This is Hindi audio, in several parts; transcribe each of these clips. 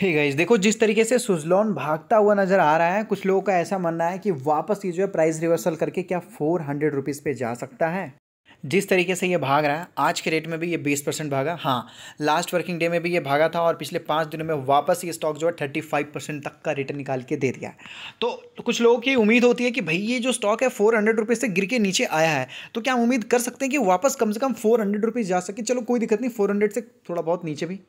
हे hey गाइस देखो जिस तरीके से सुजलॉन भागता हुआ नज़र आ रहा है कुछ लोगों का ऐसा मानना है कि वापस ये जो है प्राइस रिवर्सल करके क्या फोर हंड्रेड रुपीज़ पर जा सकता है जिस तरीके से ये भाग रहा है आज के रेट में भी ये बीस परसेंट भागा हाँ लास्ट वर्किंग डे में भी ये भागा था और पिछले पाँच दिनों में वापस ये स्टॉक जो है थर्टी फाइव परसेंट तक का रिटर्न निकाल के दे दिया तो, तो कुछ लोगों की उम्मीद होती है कि भाई ये जो स्टॉक है फोर हंड्रेड रुपीज़ से गिर के नीचे आया है तो क्या उम्मीद कर सकते हैं कि वापस कम से कम फोर हंड्रेड रुपीज़ जा सके चलो कोई दिक्कत नहीं फोर हंड्रेड से थोड़ा बहुत नीचे भी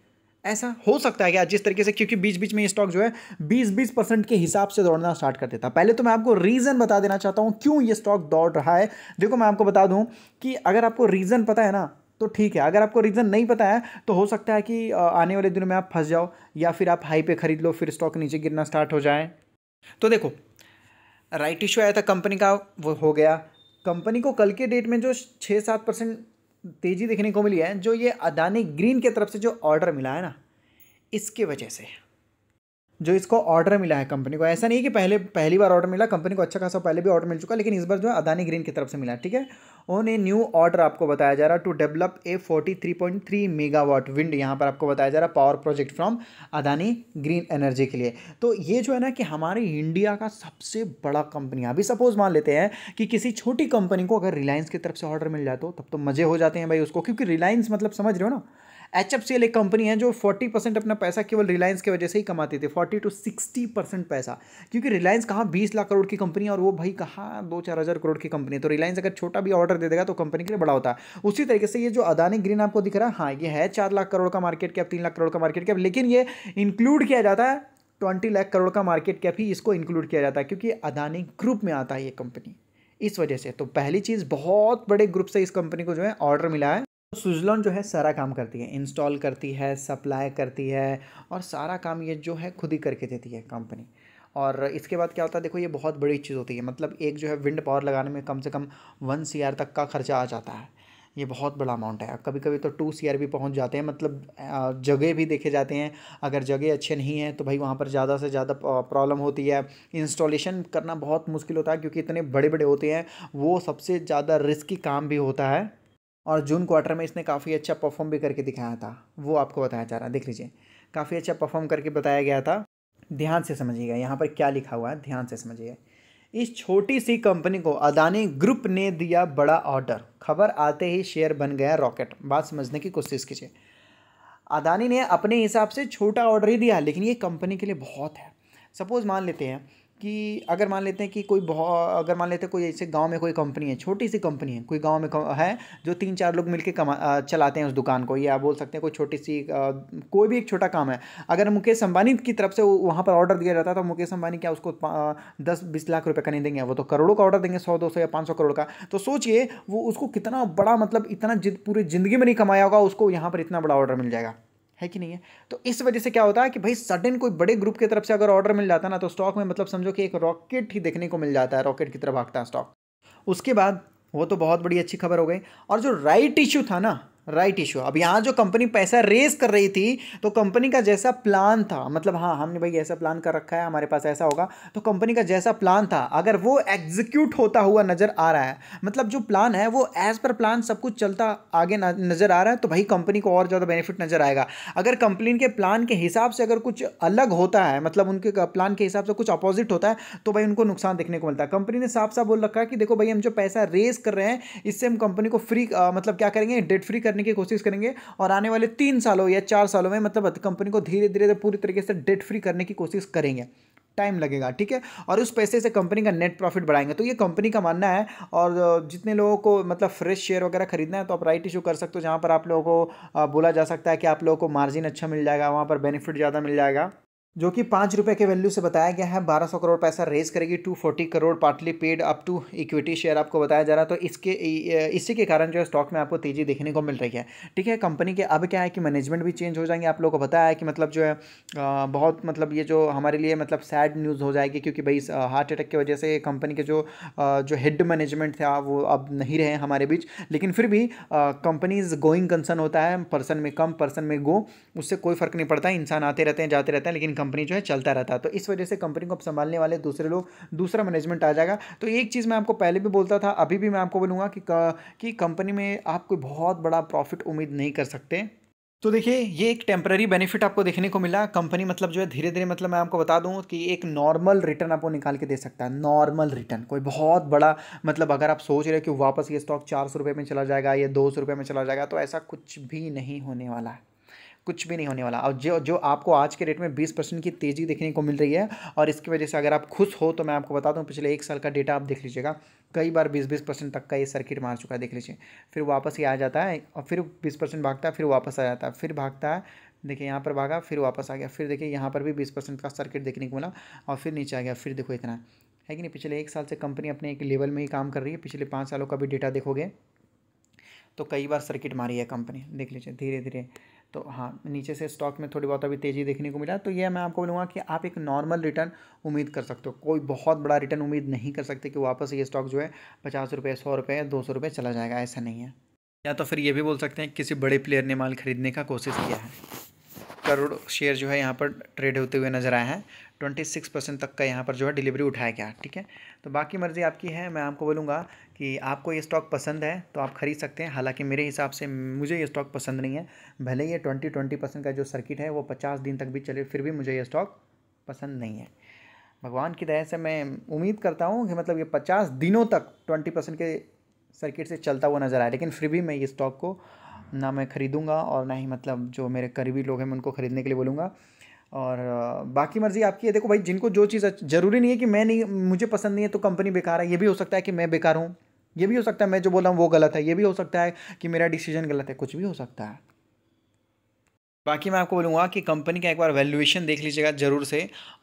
ऐसा हो सकता है क्या जिस तरीके से क्योंकि बीच बीच में ये स्टॉक जो है बीस बीस परसेंट के हिसाब से दौड़ना स्टार्ट कर देता पहले तो मैं आपको रीज़न बता देना चाहता हूँ क्यों ये स्टॉक दौड़ रहा है देखो मैं आपको बता दूँ कि अगर आपको रीज़न पता है ना तो ठीक है अगर आपको रीज़न नहीं पता है तो हो सकता है कि आने वाले दिनों में आप फंस जाओ या फिर आप हाई पे खरीद लो फिर स्टॉक नीचे गिरना स्टार्ट हो जाए तो देखो राइट इशू आया था कंपनी का वो हो गया कंपनी को कल के डेट में जो छः सात परसेंट तेज़ी देखने को मिली है जो ये अदानी ग्रीन की तरफ से जो ऑर्डर मिला है ना इसके वजह से जो इसको ऑर्डर मिला है कंपनी को ऐसा नहीं कि पहले पहली बार ऑर्डर मिला कंपनी को अच्छा खासा पहले भी ऑर्डर मिल चुका लेकिन इस बार जो है अदानी ग्रीन की तरफ से मिला ठीक है ऑन ए न्यू ऑर्डर आपको बताया जा रहा है to develop a forty three point three megawatt wind यहाँ पर आपको बताया जा रहा है power project from Adani green energy के लिए तो ये जो है ना कि हमारे इंडिया का सबसे बड़ा कंपनी अभी सपोज मान लेते हैं कि किसी छोटी कंपनी को अगर रिलायंस की तरफ से ऑर्डर मिल जाता हो तब तो मज़े हो जाते हैं भाई उसको क्योंकि रिलायंस मतलब समझ रहे हो ना एच एफ एक कंपनी है जो 40 परसेंट अपना पैसा केवल रिलायंस की के वजह से ही कमाती थी 40 टू 60 परसेंट पैसा क्योंकि रिलायंस कहाँ 20 लाख करोड़ की कंपनी है और वो भाई कहाँ दो चार हज़ार करोड़ की कंपनी है तो रिलायंस अगर छोटा भी ऑर्डर दे देगा तो कंपनी के लिए बड़ा होता है उसी तरीके से ये जो अदानी ग्रीन आपको दिख रहा है हाँ ये है चार लाख करोड़ का मार्केट कैप तीन लाख करोड़ का मार्केट कैप लेकिन ये इंक्लूड किया जाता है ट्वेंटी लाख करोड़ का मार्केट कैप ही इसको इंक्लूड किया जाता है क्योंकि अदानी ग्रुप में आता है ये कंपनी इस वजह से तो पहली चीज़ बहुत बड़े ग्रुप से इस कंपनी को जो है ऑर्डर मिला है सुजलॉन जो है सारा काम करती है इंस्टॉल करती है सप्लाई करती है और सारा काम ये जो है खुद ही करके देती है कंपनी और इसके बाद क्या होता है देखो ये बहुत बड़ी चीज़ होती है मतलब एक जो है विंड पावर लगाने में कम से कम वन सी तक का खर्चा आ जाता है ये बहुत बड़ा अमाउंट है कभी कभी तो टू सी भी पहुँच जाते हैं मतलब जगह भी देखे जाते हैं अगर जगह अच्छे नहीं है तो भाई वहाँ पर ज़्यादा से ज़्यादा प्रॉब्लम होती है इंस्टॉलेशन करना बहुत मुश्किल होता है क्योंकि इतने बड़े बड़े होते हैं वो सबसे ज़्यादा रिस्की काम भी होता है और जून क्वार्टर में इसने काफ़ी अच्छा परफॉर्म भी करके दिखाया था वो आपको बताया जा रहा है देख लीजिए काफ़ी अच्छा परफॉर्म करके बताया गया था ध्यान से समझिएगा यहाँ पर क्या लिखा हुआ है ध्यान से समझिएगा इस छोटी सी कंपनी को अदानी ग्रुप ने दिया बड़ा ऑर्डर खबर आते ही शेयर बन गया रॉकेट बात समझने की कोशिश कीजिए अदानी ने अपने हिसाब से छोटा ऑर्डर ही दिया लेकिन ये कंपनी के लिए बहुत है सपोज़ मान लेते हैं कि अगर मान लेते हैं कि कोई बहुत अगर मान लेते हैं कोई ऐसे गांव में कोई कंपनी है छोटी सी कंपनी है कोई गांव में है जो तीन चार लोग मिलके कमा चलाते हैं उस दुकान को या बोल सकते हैं कोई छोटी सी कोई भी एक छोटा काम है अगर मुकेश अंबानी की तरफ से वहाँ पर ऑर्डर दिया जाता है तो मुकेश अंबानी क्या उसको दस बीस लाख रुपये का नहीं देंगे वो तो करोड़ों का ऑर्डर देंगे सौ दो सौ या पाँच सौ करोड़ का तो सोचिए वो उसको कितना बड़ा मतलब इतना पूरी ज़िंदगी में नहीं कमाया होगा उसको यहाँ पर इतना बड़ा ऑर्डर मिल जाएगा है कि नहीं है तो इस वजह से क्या होता है कि भाई सडन कोई बड़े ग्रुप की तरफ से अगर ऑर्डर मिल जाता है ना तो स्टॉक में मतलब समझो कि एक रॉकेट ही देखने को मिल जाता है रॉकेट की तरफ भागता है स्टॉक उसके बाद वो तो बहुत बड़ी अच्छी खबर हो गई और जो राइट इशू था ना राइट इशू अब यहाँ जो कंपनी पैसा रेस कर रही थी तो कंपनी का जैसा प्लान था मतलब हाँ हमने भाई ऐसा प्लान कर रखा है हमारे पास ऐसा होगा तो कंपनी का जैसा प्लान था अगर वो एग्जीक्यूट होता हुआ नज़र आ रहा है मतलब जो प्लान है वो एज़ पर प्लान सब कुछ चलता आगे नज़र आ रहा है तो भाई कंपनी को और ज़्यादा बेनिफिट नज़र आएगा अगर कंपनी के प्लान के हिसाब से अगर कुछ अलग होता है मतलब उनके प्लान के हिसाब से कुछ अपोजिट होता है तो भाई उनको नुकसान देखने को मिलता है कंपनी ने साफ साफ बोल रखा है कि देखो भाई हम जो पैसा रेस कर रहे हैं इससे हम कंपनी को फ्री मतलब क्या करेंगे डेट फ्री करने करने की कोशिश करेंगे और आने वाले तीन सालों या चार सालों में मतलब कंपनी को धीरे धीरे तो पूरी तरीके से डेट फ्री करने की कोशिश करेंगे टाइम लगेगा ठीक है और उस पैसे से कंपनी का नेट प्रॉफिट बढ़ाएंगे तो ये कंपनी का मानना है और जितने लोगों को मतलब फ्रेश शेयर वगैरह खरीदना है तो आप राइट इशू कर सकते हो जहाँ पर आप लोगों को बोला जा सकता है कि आप लोगों को मार्जिन अच्छा मिल जाएगा वहाँ पर बेनिफिट ज़्यादा मिल जाएगा जो कि पाँच रुपये के वैल्यू से बताया गया है बारह सौ करोड़ पैसा रेज करेगी to forty crore partly paid up to equity share आपको बताया जा रहा है तो इसके इसी के कारण जो है स्टॉक में आपको तेज़ी देखने को मिल रही है ठीक है कंपनी के अब क्या है कि मैनेजमेंट भी चेंज हो जाएंगे आप लोगों को बताया है कि मतलब जो है बहुत मतलब ये जो हमारे लिए मतलब सैड न्यूज़ हो जाएगी क्योंकि भाई हार्ट अटैक की वजह से कंपनी के जो जो हेड मैनेजमेंट था वो अब नहीं रहे हमारे बीच लेकिन फिर भी कंपनीज गोइंग कंसर्न होता है पर्सन में कम पर्सन में गो उससे कोई फ़र्क नहीं पड़ता इंसान आते रहते हैं जाते रहते हैं लेकिन कंपनी जो है चलता रहता है तो इस वजह से कंपनी को संभालने वाले दूसरे लोग दूसरा मैनेजमेंट आ जाएगा तो एक चीज़ मैं आपको पहले भी बोलता था अभी भी मैं आपको बोलूँगा कि कि कंपनी में आप कोई बहुत बड़ा प्रॉफिट उम्मीद नहीं कर सकते तो देखिए ये एक टेम्प्ररी बेनिफिट आपको देखने को मिला कंपनी मतलब जो है धीरे धीरे मतलब मैं आपको बता दूं कि एक नॉर्मल रिटर्न आपको निकाल के दे सकता है नॉर्मल रिटर्न कोई बहुत बड़ा मतलब अगर आप सोच रहे हो कि वापस ये स्टॉक चार सौ रुपये में चला जाएगा या दो सौ रुपये में चला जाएगा तो ऐसा कुछ भी नहीं होने वाला है कुछ भी नहीं होने वाला और जो जो आपको आज के डेट में बीस परसेंट की तेज़ी देखने को मिल रही है और इसकी वजह से अगर आप खुश हो तो मैं आपको बता दूँ पिछले एक साल का डेटा आप देख लीजिएगा कई बार बीस बीस परसेंट तक का ये सर्किट मार चुका है देख लीजिए फिर वापस ही आ जाता है और फिर बीस परसेंट भागता है फिर वापस आ जाता है फिर भागता है देखिए यहाँ पर भागा फिर वापस आ गया फिर देखिए यहाँ पर भी बीस परसेंट का सर्किट देखने को मिला और फिर नीचे आ गया फिर देखो इतना है कि नहीं पिछले एक साल से कंपनी अपने एक लेवल में ही काम कर रही है पिछले पाँच सालों का भी डेटा देखोगे तो कई बार सर्किट मारी है कंपनी देख लीजिए धीरे धीरे तो हाँ नीचे से स्टॉक में थोड़ी बहुत अभी तेज़ी देखने को मिला तो ये मैं आपको बोलूँगा कि आप एक नॉर्मल रिटर्न उम्मीद कर सकते हो कोई बहुत बड़ा रिटर्न उम्मीद नहीं कर सकते कि वापस ये स्टॉक जो है पचास रुपये सौ रुपये दो सौ रुपये चला जाएगा ऐसा नहीं है या तो फिर ये भी बोल सकते हैं किसी बड़े प्लेयर ने माल खरीदने का कोशिश किया है करोड़ शेयर जो है यहाँ पर ट्रेड होते हुए नजर आए हैं ट्वेंटी सिक्स परसेंट तक का यहाँ पर जो है डिलीवरी उठाया गया ठीक है तो बाकी मर्ज़ी आपकी है मैं आपको बोलूँगा कि आपको ये स्टॉक पसंद है तो आप खरीद सकते हैं हालांकि मेरे हिसाब से मुझे ये स्टॉक पसंद नहीं है भले ये ट्वेंटी ट्वेंटी परसेंट का जो सर्किट है वो पचास दिन तक भी चले फिर भी मुझे ये स्टॉक पसंद नहीं है भगवान की दया से मैं उम्मीद करता हूँ कि मतलब ये पचास दिनों तक ट्वेंटी परसेंट के सर्किट से चलता हुआ नज़र आए लेकिन फिर भी मैं ये स्टॉक को ना मैं ख़रीदूँगा और ना ही मतलब जो मेरे करीबी लोग हैं मैं उनको ख़रीदने के लिए बोलूँगा और बाकी मर्जी आपकी है देखो भाई जिनको जो चीज़ ज़रूरी नहीं है कि मैं नहीं मुझे पसंद नहीं है तो कंपनी बेकार है ये भी हो सकता है कि मैं बेकार हूँ ये भी हो सकता है मैं जो बोला हूँ वो गलत है ये भी हो सकता है कि मेरा डिसीजन गलत है कुछ भी हो सकता है बाकी मैं आपको बोलूँगा कि कंपनी का एक बार वैल्यूएशन देख लीजिएगा ज़रूर से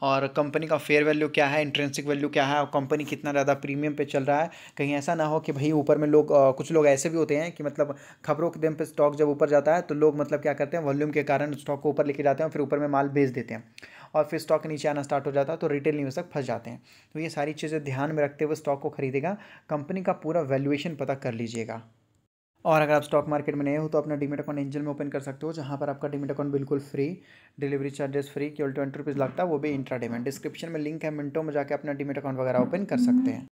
और कंपनी का फेयर वैल्यू क्या है इंट्रेंसिक वैल्यू क्या है और कंपनी कितना ज़्यादा प्रीमियम पे चल रहा है कहीं ऐसा ना हो कि भाई ऊपर में लोग कुछ लोग ऐसे भी होते हैं कि मतलब खबरों के दिन पर स्टॉक जब ऊपर जाता है तो लोग मतलब क्या करते हैं वॉल्यूम के कारण स्टॉक को ऊपर लेके जाते हैं फिर ऊपर में माल बेच देते हैं और फिर स्टॉक नीचे आना स्टार्ट हो जाता है तो रिटेल निवेशक फंस जाते हैं तो ये सारी चीज़ें ध्यान में रखते हुए स्टॉक को खरीदेगा कंपनी का पूरा वैल्यूएशन पता कर लीजिएगा और अगर आप स्टॉक मार्केट में नए हो तो अपना डीमेट अकाउंट एंजल में ओपन कर सकते हो जहाँ पर आपका डीमेट अकाउंट बिल्कुल फ्री डिलीवरी चार्जेस फ्री केवल ट्वेंटी रुपीज़ लगता है वो भी इंट्राडे में डिस्क्रिप्शन में लिंक है मिनटों में जाकर अपना डीमेट अकाउंट वगैरह ओपन कर सकते हैं